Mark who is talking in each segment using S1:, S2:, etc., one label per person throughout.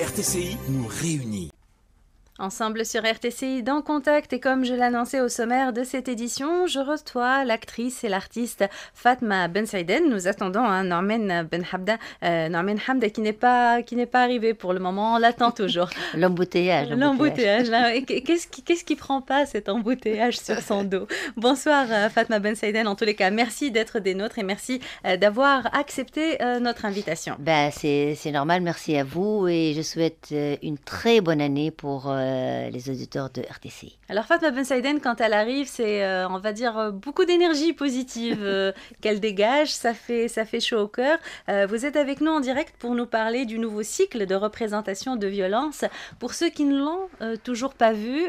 S1: RTCI nous
S2: réunit. Ensemble sur RTCI dans Contact et comme je l'annonçais au sommaire de cette édition, je reçois l'actrice et l'artiste Fatma Ben Saïden. Nous attendons un hein, Norman Ben Hamda, euh, Hamda qui n'est pas qui n'est pas arrivé pour le moment, on l'attend toujours. l'embouteillage. L'embouteillage. Qu'est-ce qui qu'est-ce qui prend pas cet embouteillage sur son dos Bonsoir euh, Fatma Ben Saïden. En tous les cas, merci d'être des nôtres et merci euh, d'avoir accepté notre invitation.
S3: Bah, c'est normal. Merci à vous et je souhaite une très bonne année pour euh, les auditeurs de RTC.
S2: Alors Fatma Ben Saïden, quand elle arrive, c'est, euh, on va dire, euh, beaucoup d'énergie positive qu'elle dégage, ça fait, ça fait chaud au cœur. vous êtes avec nous en direct pour nous parler du nouveau cycle de représentation de violence. Pour ceux qui ne l'ont toujours pas vu,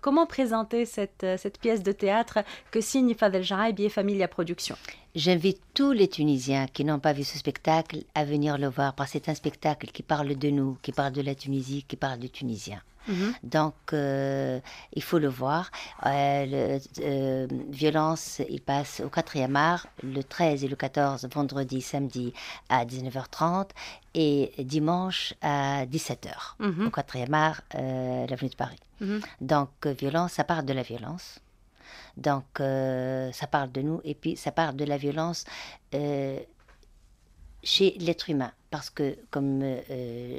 S2: comment présenter cette, pièce de théâtre que signe Fadel Jaraib et Familia Production
S3: J'invite tous les Tunisiens qui n'ont pas vu ce spectacle à venir le voir, parce que c'est un spectacle qui parle de nous, qui parle de la Tunisie, qui parle du tunisien. Mhm. Donc, euh, il faut le voir. Euh, euh, violence, il passe au 4e art le 13 et le 14, vendredi, samedi à 19h30 et dimanche à 17h mhm. au 4e art, l'avenue de Paris. Mhm. Donc, violence, ça part de la violence. Donc, ça parle de nous et puis ça parle de la violence chez l'être humain parce que, comme euh,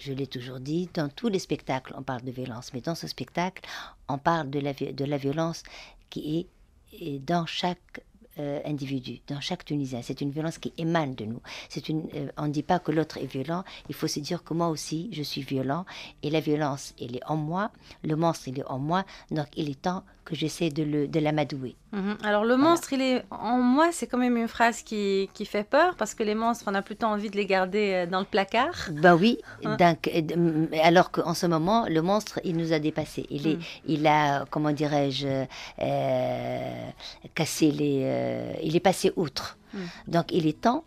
S3: je l'ai toujours dit, dans tous les spectacles, on parle de violence, mais dans ce spectacle, on parle de la, de la violence qui est, euh, dans chaque euh, individu, dans chaque Tunisien. C'est une violence qui émane de nous. C'est une, on ne dit pas que l'autre est violent, il faut se dire que moi aussi, je suis violent, et la violence, elle est en moi, le monstre, il est en moi, donc il est temps que j'essaie de l'amadouer.
S2: Mhm. Alors le monstre, il est en moi, c'est quand même une phrase qui, fait peur parce que les monstres, on a plutôt envie de les garder euh, dans le placard.
S3: Ben oui, hein? euh, alors qu'en ce moment, le monstre, il nous a dépassés. Il, est, hmm. il a, comment dirais-je, euh, cassé les... il est passé outre. Hmm. Donc il est temps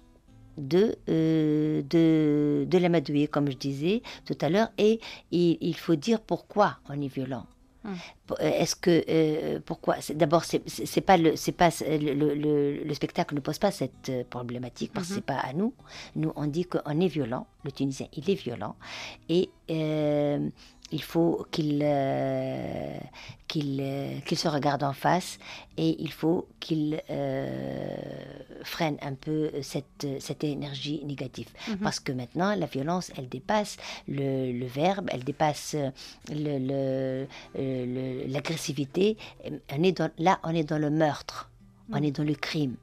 S3: de, de, l'amadouer, comme je disais tout à l'heure, et il faut dire pourquoi on est violent. Hmm. Euh, est-ce que euh, pourquoi D'abord, c'est pas le c'est pas le, le, spectacle ne pose pas cette euh, problématique parce que hmm. c'est pas à nous. Nous on dit qu'on est violent. Le Tunisien il est violent et euh, il faut qu'il euh, euh, qu'il se regarde en face et il faut qu'il euh, freine un peu cette, énergie négative. Mhm. Parce que maintenant, la violence, elle dépasse le, verbe, elle dépasse l'agressivité. Le, on est là, on est dans le meurtre, on mhm. est dans le crime.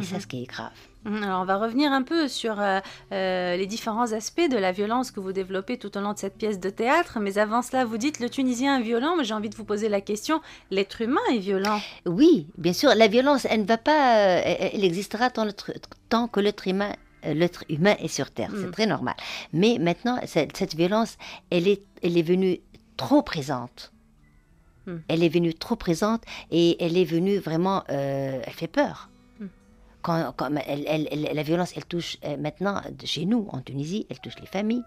S3: Et ça, ce mhm. qui est grave.
S2: Mhm. Alors, on va revenir un peu sur euh, euh, les différents aspects de la violence que vous développez tout au long de cette pièce de théâtre. Mais avant cela, vous dites le Tunisien est violent, mais j'ai envie de vous poser la question l'être humain est violent
S3: Oui, bien sûr, la violence, elle ne va pas, euh, elle existera tant, que l'être humain est sur Terre, c'est mm. très normal. Mais maintenant, cette, violence, elle est, elle est venue trop présente. Mm. Elle est venue trop présente et elle est venue vraiment, elle fait peur la violence, elle touche euh, maintenant chez nous, en Tunisie, elle touche les familles,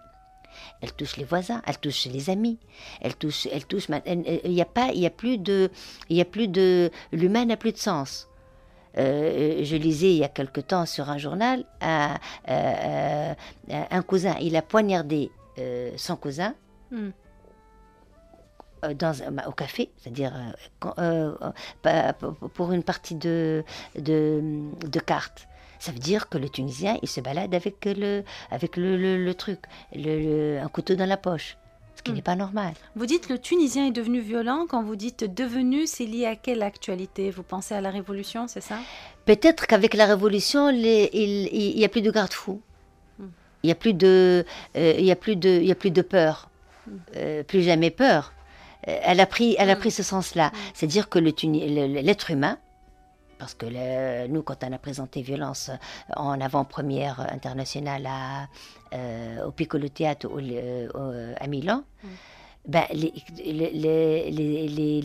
S3: elle touche les voisins, elle touche les amis, elle touche, elle touche. Il n'y a pas, il a plus de, il a plus de, l'humain n'a plus de sens. Euh, euh, je lisais il y a quelque temps sur un journal, un, cousin, il a poignardé son cousin. Hmm. Euh, dans, bah, au café, c'est-à-dire euh, euh, bah, pour une partie de, de, cartes. Ça veut dire que le Tunisien, il se balade avec le, avec le, truc, le, un couteau dans la poche. Ce qui hmm. n'est pas normal.
S2: Vous dites le Tunisien est devenu violent. Quand vous dites devenu, c'est lié à quelle actualité Vous pensez à la Révolution, c'est ça
S3: Peut-être qu'avec la Révolution, les, il n'y a plus de garde-fous. Hmm. Il n'y a, plus de, il y a, plus de, il a plus de peur. Hmm. plus jamais peur. Euh, elle a pris, elle a mm. pris ce sens-là. Mm. C'est-à-dire que l'être humain, parce que nous, quand on a présenté Violence euh, en avant-première internationale euh, au Piccolo Théâtre à Milan, mm. ben, les,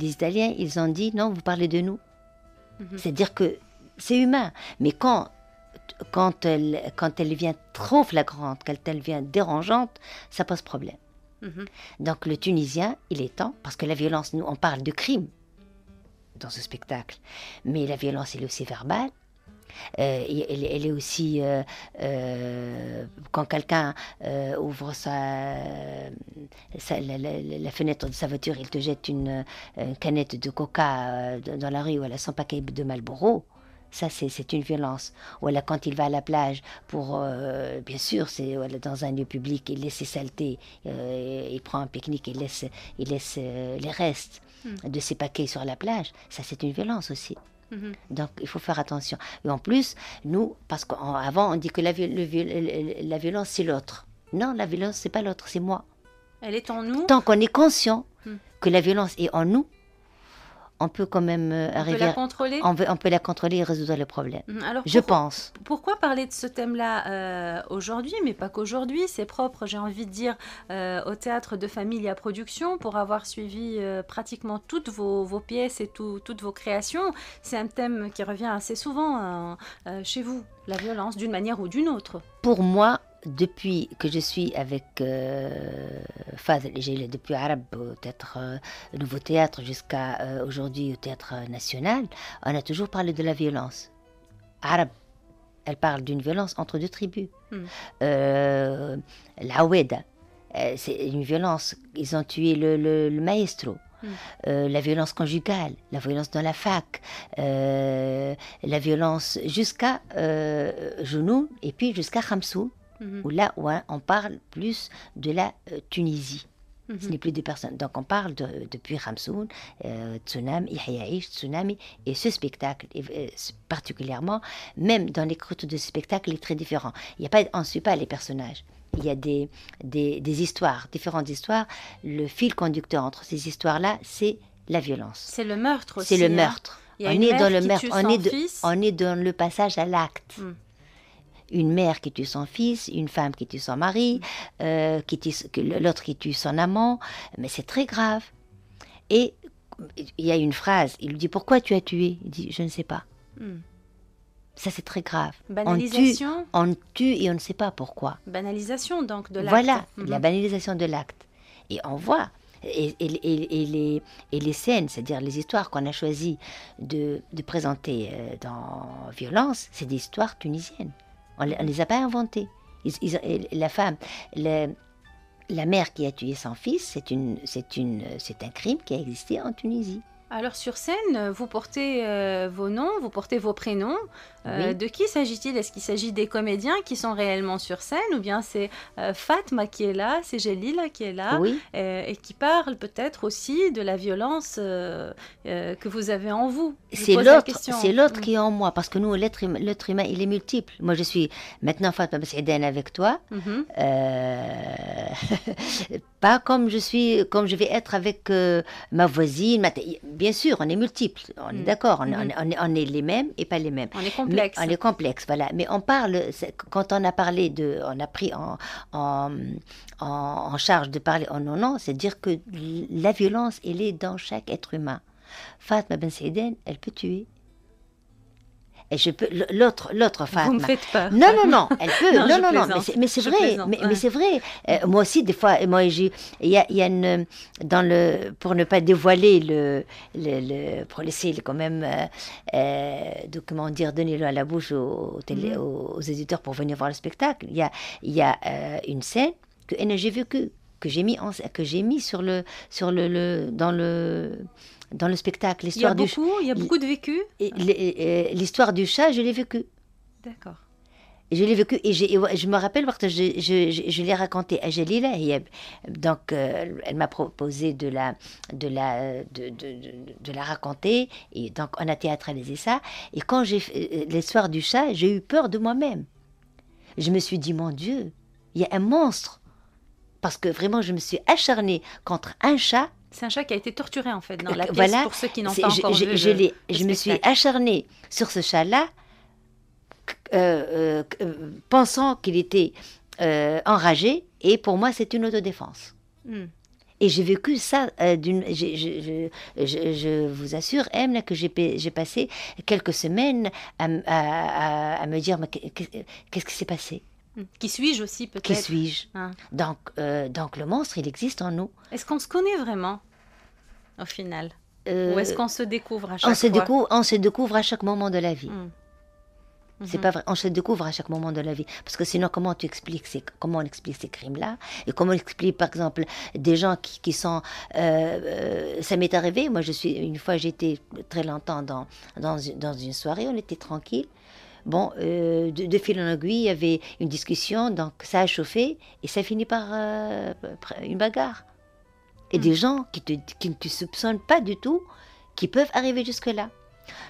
S3: Italiens, ils ont dit non, vous parlez de nous. Mm-hmm. C'est-à-dire que c'est humain. Mais quand, elle, quand elle vient trop flagrante, quand elle vient dérangeante, ça pose problème. Mhm. Donc le Tunisien, il est temps, parce que la violence, nous, on parle de crime dans ce spectacle, mais la violence, elle est aussi verbale. Euh, elle, est aussi euh, euh, quand quelqu'un ouvre sa, la, fenêtre de sa voiture, il te jette une, canette de coca dans la rue ou à la sans de Malboro. Ça, c'est une violence. Ou quand il va à la plage pour, euh, bien sûr, c'est dans un lieu public, il laisse ses saletés, euh, il prend un pique-nique, il laisse, il laisse euh, les restes hmm. de ses paquets sur la plage. Ça, c'est une violence aussi. Mm-hmm. Donc il faut faire attention. Et en plus, nous, parce qu'avant on dit que la, la violence c'est l'autre. Non, la violence c'est pas l'autre, c'est moi.
S2: Elle est en nous. Tant
S3: qu'on est conscient hmm. que la violence est en nous, on peut quand même arriver. Euh, on peut la contrôler. On, peut la contrôler et résoudre le problème. Mmh, alors, je pense.
S2: Pourquoi parler de ce thème-là euh, aujourd'hui, mais pas qu'aujourd'hui C'est propre, j'ai envie de dire, euh, au théâtre de famille à production pour avoir suivi pratiquement toutes vos, pièces et toutes vos créations. C'est un thème qui revient assez souvent hein, chez vous, la violence, d'une manière ou d'une autre.
S3: Pour moi, depuis que je suis avec phase, euh, Fadl depuis Arab, au euh, Nouveau Théâtre jusqu'à euh, aujourd'hui au Théâtre National, on a toujours parlé de la violence. Arabe, elle parle d'une violence entre deux tribus. Hmm. la Oueda, c'est une violence, ils ont tué le, maestro. Hmm. la violence conjugale, la violence dans la fac, la violence jusqu'à Junou et puis jusqu'à Khamsou, Mhm. Ou là où on parle plus de la euh, Tunisie. Mhm. Ce n'est plus des personnes. Donc on parle depuis Ramsoun, euh, Tsunami, Tsunami, et ce spectacle, euh, particulièrement, même dans les croûtes de ce spectacle, est très différent. Il y a pas, on ne suit pas les personnages. Il y a des, histoires, différentes histoires. Le fil conducteur entre ces histoires-là, c'est la violence. C'est
S2: le meurtre aussi. C'est le hein. meurtre. On est dans le
S3: On est, dans le passage à l'acte. Hmm une mère qui tue son fils, une femme qui tue son mari, euh, l'autre qui tue son amant, mais c'est très grave. Et il y a une phrase, il lui dit pourquoi tu as tué Il dit je ne sais pas. Hmm. Ça, c'est très grave. Banalisation. On tue, et on ne sait pas pourquoi.
S2: Banalisation, donc, de l'acte. Voilà, hmm. la
S3: banalisation de l'acte. Et on voit. Et, les, scènes, c'est-à-dire les histoires qu'on a choisi de présenter euh, dans Violence, c'est des histoires tunisiennes. On ne les a pas inventés. la femme, la mère qui a tué son fils, c'est un crime qui a existé en Tunisie.
S2: Alors sur scène, euh, vous portez euh, vos noms, vous portez vos prénoms. Euh, de qui s'agit-il Est-ce qu'il s'agit des comédiens qui sont réellement sur scène ou bien c'est Fatma qui est là, c'est Jelila qui est là et qui parle peut-être aussi de la violence que vous avez en vous C'est l'autre, c'est mm. l'autre
S3: qui est en moi parce que nous, hum, l'être humain, il est multiple. Moi, je suis maintenant Fatma Besséden avec toi, mm-hmm. pas comme je suis, comme je vais être avec ma voisine. Ma bien sûr, on est multiples, on est mm. d'accord, mm-hmm. on, est les mêmes et pas les mêmes. On est complexe. on est complexe, voilà. Mais on parle, quand on a parlé de, on a pris en, charge de parler en non, non, c'est dire que la violence, elle est dans chaque être humain. Fatma Ben Saïden, elle peut tuer l'autre l'autre femme. Vous faites Non non non, elle peut. non, non non, plaisante. mais c'est vrai, mais, c'est vrai. Euh, moi aussi des fois moi j'ai il y a, une, dans le pour ne pas dévoiler le, le, le pour laisser quand même euh, euh de, comment dire donner à la bouche mm. aux, éditeurs pour venir voir le spectacle. Il y a il y a euh, une scène que n'ai vécu que j'ai mis, que j'ai mis sur le, sur le, dans le dans le spectacle. L'histoire du beaucoup, il y a beaucoup de vécu. L'histoire du chat, je l'ai vécu. D'accord. Je l'ai vécu et, je me rappelle parce que je, je, l'ai raconté à Jalila Donc, euh, elle m'a proposé de la, de, la, de, de, de, la raconter. Et donc, on a théâtralisé ça. Et quand j'ai fait euh, l'histoire du chat, j'ai eu peur de moi-même. Je me suis dit, mon Dieu, il y a un monstre parce que vraiment, je me suis acharnée contre un chat.
S2: C'est un chat qui a été torturé en fait dans la euh, pièce voilà, pour ceux qui n'ont pas encore je, vu
S3: je, me suis acharnée sur ce chat-là, euh, euh, pensant qu'il était enragé, et pour moi, c'est une autodéfense. Hmm. Et j'ai vécu ça d'une. Je, vous assure, M, que j'ai passé quelques semaines à me dire qu'est-ce qui s'est passé
S2: Hmm. Qui suis-je aussi peut-être Qui suis-je hein.
S3: donc, euh, donc le monstre, il existe en nous.
S2: Est-ce qu'on se connaît vraiment au final Ou est-ce euh, qu'on se découvre à chaque on se découvre,
S3: On se découvre à chaque moment de la vie.
S1: Hmm.
S2: C'est mhm. pas
S3: vrai. On se découvre à chaque moment de la vie. Parce que sinon, comment tu expliques ces, comment on explique ces crimes-là Et comment on explique, par exemple, des gens qui, qui sont. Euh, ça m'est arrivé. Moi, je suis une fois, j'étais très longtemps dans, dans, dans une soirée. On était tranquille. Bon, euh, de, fil en aiguille, il y avait une discussion, donc ça a chauffé et ça finit par euh, une bagarre. Et des mm. gens qui, ne te soupçonnent pas du tout, qui peuvent arriver jusque-là.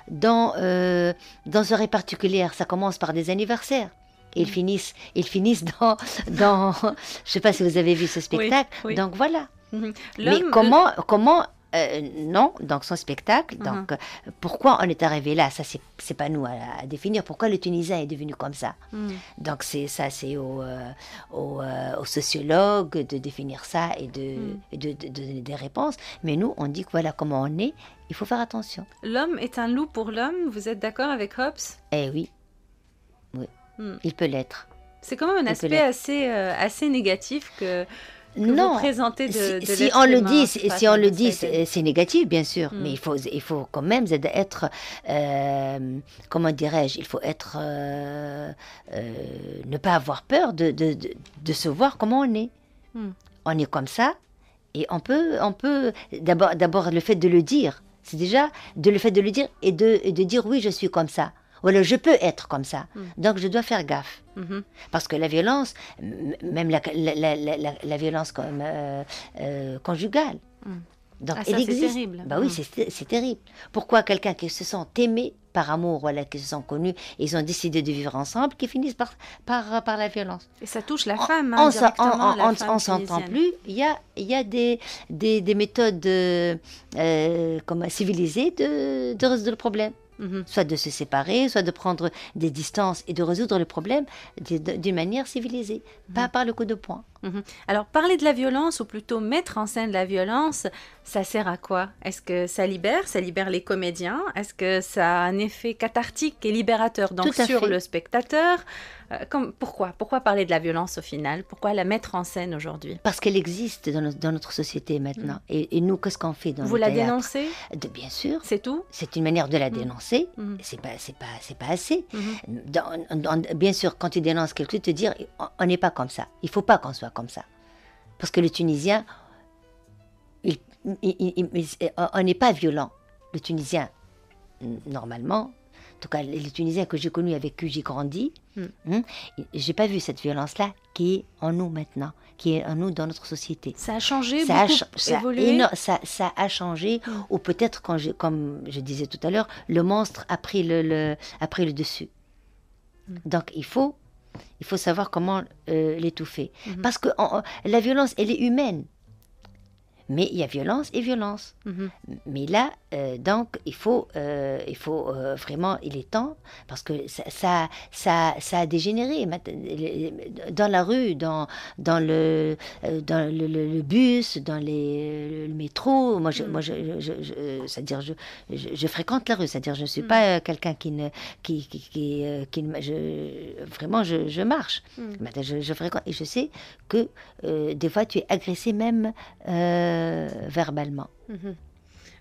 S3: Dans, euh, dans soirée particulière, ça commence par des anniversaires. ils mm. finissent, ils finissent dans, dans je ne sais pas si vous avez vu ce spectacle. Donc voilà. Mm-hmm. Mais comment, comment euh, non, donc son spectacle. Uh-huh. Donc, euh, pourquoi on est arrivé là Ça, c'est pas nous à, définir. Pourquoi le Tunisien est devenu comme ça hmm. Donc, c'est ça, c'est aux euh, sociologues de définir ça et hmm. de, donner des réponses. Mais nous, on dit que voilà comment on est. Il faut faire attention.
S2: L'homme est un loup pour l'homme. Vous êtes d'accord avec Hobbes
S3: Eh oui, oui. Hmm. Il peut l'être.
S2: C'est quand même un aspect assez négatif que non. si, on le dit, si, on le dit,
S3: c'est négatif bien sûr, hmm. mais il faut, il faut quand même être, euh, comment dirais-je, il faut être, euh, euh, ne pas avoir peur de, se voir comment on est. Hmm. On est comme ça et on peut, on peut d'abord, d'abord le fait de le dire, c'est déjà de le fait de le dire et de dire oui je suis comme ça. Voilà, je peux être comme ça. Hmm. Donc je dois faire gaffe. Mm-hmm. Parce que la violence, même la, violence comme, euh, euh, conjugale, hmm. donc, ah, elle existe. C'est terrible. Bah oui, hmm. c'est terrible. Pourquoi quelqu'un qui se sent aimé par amour, voilà, qui se sont connus, ils ont décidé de vivre ensemble, qui finissent par,
S2: par, la violence. Et ça touche la femme. Hein, on ne s'entend plus.
S3: Il y a, il y a des, des, méthodes euh, comme civilisées de, de résoudre le problème. Mhm. soit de se séparer, soit de prendre des distances et de résoudre le problème d'une manière
S2: civilisée, pas mhm. par le coup de poing. Mhm. Alors, parler de la violence, ou plutôt mettre en scène la violence, ça sert à quoi Est-ce que ça libère Ça libère les comédiens Est-ce que ça a un effet cathartique et libérateur donc, sur le spectateur euh, Pourquoi Pourquoi parler de la violence au final Pourquoi la mettre en scène aujourd'hui
S3: Parce qu'elle existe dans, notre société maintenant. Mm. Et, nous, qu'est-ce qu'on fait dans Vous la dénoncez de, Bien sûr. C'est tout C'est une manière de la mm. dénoncer. Mmh. C'est pas, pas, pas assez. Mm-hmm. bien sûr, quand tu dénonces quelque chose, te dire on n'est pas comme ça. Il faut pas qu'on soit comme ça. Parce que le Tunisien, il, il, on n'est pas violent. Le Tunisien, normalement, en tout cas les Tunisiens que j'ai connu avec qui j'ai grandi, hmm. hein, j'ai pas vu cette violence-là qui est en nous maintenant, qui est en nous dans notre société. Ça a changé, ça a, évolué. ça, a changé, hmm. ou peut-être quand comme je disais tout à l'heure, le monstre a pris le, le dessus. Hmm. Donc il faut il faut savoir comment euh, l'étouffer. Mhm. Parce que la violence, elle est humaine. Mais il y a violence et violence. Mhm. Mais là, euh, donc, il faut, euh, il faut euh, vraiment, il est temps, parce que ça, ça, ça, a dégénéré. Dans la rue, dans, dans, le, dans le, bus, dans les, le métro, moi, je, moi je, c'est-à-dire, je, je, fréquente la rue, c'est-à-dire, je ne suis mhm. pas quelqu'un qui ne. Qui, qui, qui, vraiment, je, marche.
S1: Mhm.
S3: Je, fréquente, et je sais que des fois, tu es agressé même. Euh, verbalement.
S2: Mhm.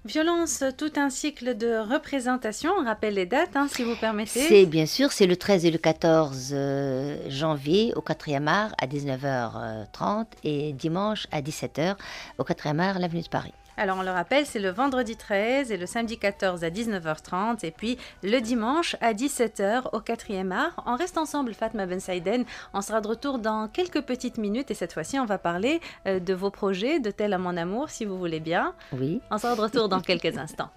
S2: Violence, tout un cycle de représentation. On rappelle les dates, hein, si vous permettez. C'est bien
S3: sûr, c'est le 13 et le 14 euh, janvier au 4e art à 19h30 euh, et dimanche à 17h au 4e art, l'avenue de Paris.
S2: Alors on le rappelle, c'est le vendredi 13 et le samedi 14 à 19h30 et puis le dimanche à 17h au 4e art. On reste ensemble Fatma Ben Saiden. On sera de retour dans quelques petites minutes et cette fois-ci on va parler euh, de vos projets, de tel à mon amour si vous voulez bien. Oui. On sera de retour dans quelques instants.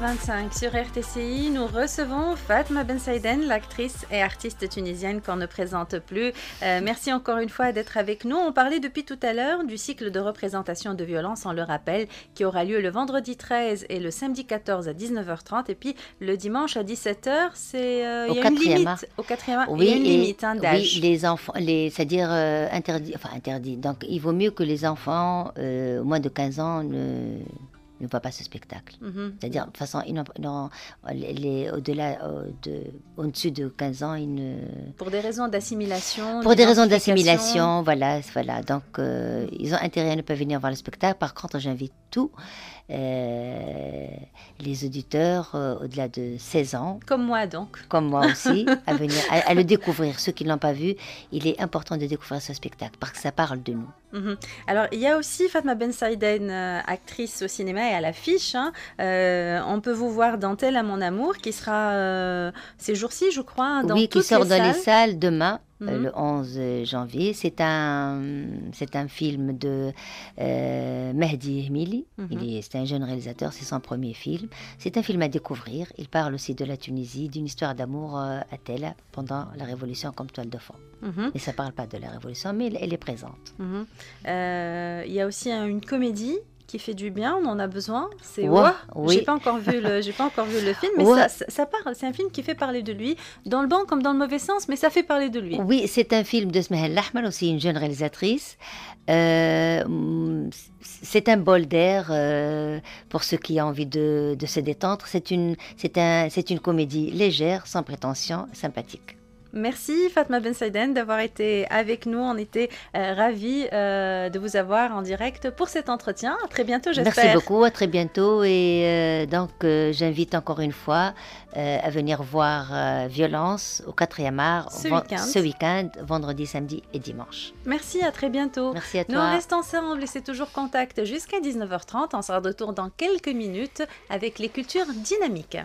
S2: 25 sur RTCI, nous recevons Fatma Ben Saiden, l'actrice et artiste tunisienne qu'on ne présente plus. Euh, merci encore une fois d'être avec nous. On parlait depuis tout à l'heure du cycle de représentation de violence, on le rappelle, qui aura lieu le vendredi 13 et le samedi 14 à 19h30 et puis le dimanche à 17h, c'est euh, il y hein. au quatrième oui, limite hein, d'âge. Oui,
S3: les enfants, c'est-à-dire euh, interdit, enfin interdit. Donc il vaut mieux que les enfants moins de 15 ans ne ne voient pas ce spectacle. Mm-hmm. C'est-à-dire, de toute façon, au-delà, euh, de, au-dessus de 15 ans, ils ne...
S2: Pour des raisons d'assimilation. Pour des raisons d'assimilation,
S3: voilà, voilà. Donc, euh, ils ont intérêt à ne pas venir voir le spectacle. Par contre, j'invite tout. Euh, les auditeurs euh, au-delà de 16 ans.
S2: Comme moi donc.
S3: Comme moi aussi, à, venir, à, le découvrir. Ceux qui ne l'ont pas vu, il est important de découvrir ce spectacle parce que ça parle de nous.
S2: Mhm. Alors, il y a aussi Fatma Ben Saïden, euh, actrice au cinéma et à l'affiche. Hein. on peut vous voir dans Tel à mon amour, qui sera ces jours-ci, je crois, hein, dans Oui, qui sort dans les salles
S3: demain euh, le 11 mhm. janvier. C'est un, film de euh, Mehdi mhm. C'est un jeune réalisateur, c'est son premier film. C'est un film à découvrir. Il parle aussi de la Tunisie, d'une histoire d'amour à euh, Tel pendant la Révolution comme toile de fond. Et mhm. ça parle pas de la Révolution, mais elle, est présente.
S2: Il y a aussi une comédie qui fait du bien, on en a besoin. C'est ouais, J'ai pas encore vu le, j'ai pas encore vu le film, mais ça, parle. C'est un film qui fait parler de lui, dans le bon comme dans le mauvais sens, mais ça fait parler de lui.
S3: Oui, c'est un film de Smehel Lahman, aussi une jeune réalisatrice. Euh, c'est un bol d'air euh, pour ceux qui ont envie de, de se détendre. C'est une, c'est un, c'est une comédie légère, sans prétention, sympathique.
S2: Merci Fatma Ben Saiden d'avoir été avec nous. On était euh, ravis euh, de vous avoir en direct pour cet entretien. À très bientôt, j'espère. Merci beaucoup,
S3: à très bientôt. Et euh, donc, j'invite encore une fois à venir voir Violence au 4e art ce week-end, vendredi, samedi et dimanche.
S2: Merci, à très bientôt. Merci à toi. Nous restons ensemble et c'est toujours contact jusqu'à 19h30. On sera de retour dans quelques minutes avec les cultures dynamiques.